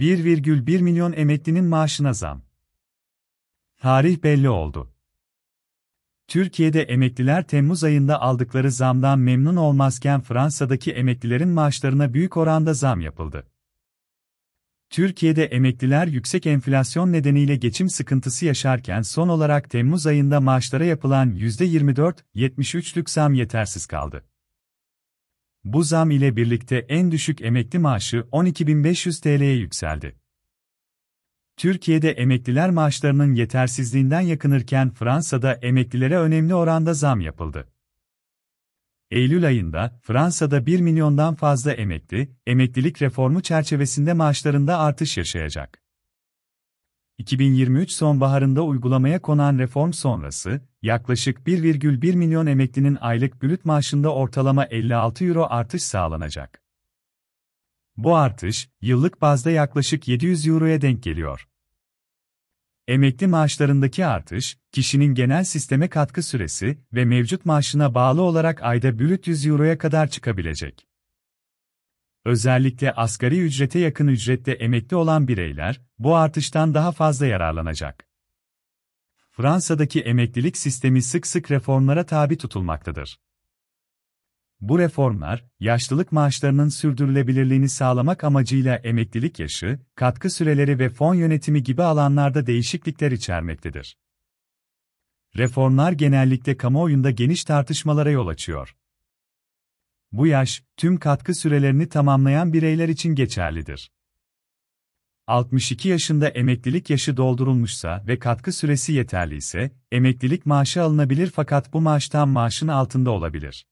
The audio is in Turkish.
1,1 milyon emeklinin maaşına zam. Tarih belli oldu. Türkiye'de emekliler Temmuz ayında aldıkları zamdan memnun olmazken Fransa'daki emeklilerin maaşlarına büyük oranda zam yapıldı. Türkiye'de emekliler yüksek enflasyon nedeniyle geçim sıkıntısı yaşarken son olarak Temmuz ayında maaşlara yapılan %24-73'lük zam yetersiz kaldı. Bu zam ile birlikte en düşük emekli maaşı 12.500 TL'ye yükseldi. Türkiye'de emekliler maaşlarının yetersizliğinden yakınırken Fransa'da emeklilere önemli oranda zam yapıldı. Eylül ayında Fransa'da 1 milyondan fazla emekli, emeklilik reformu çerçevesinde maaşlarında artış yaşayacak. 2023 sonbaharında uygulamaya konan reform sonrası, yaklaşık 1,1 milyon emeklinin aylık brüt maaşında ortalama 56 euro artış sağlanacak. Bu artış, yıllık bazda yaklaşık 700 euroya denk geliyor. Emekli maaşlarındaki artış, kişinin genel sisteme katkı süresi ve mevcut maaşına bağlı olarak ayda brüt 100 euroya kadar çıkabilecek. Özellikle asgari ücrete yakın ücrette emekli olan bireyler, bu artıştan daha fazla yararlanacak. Fransa'daki emeklilik sistemi sık sık reformlara tabi tutulmaktadır. Bu reformlar, yaşlılık maaşlarının sürdürülebilirliğini sağlamak amacıyla emeklilik yaşı, katkı süreleri ve fon yönetimi gibi alanlarda değişiklikler içermektedir. Reformlar genellikle kamuoyunda geniş tartışmalara yol açıyor. Bu yaş, tüm katkı sürelerini tamamlayan bireyler için geçerlidir. 62 yaşında emeklilik yaşı doldurulmuşsa ve katkı süresi yeterli ise, emeklilik maaşı alınabilir fakat bu maaştan maaşın altında olabilir.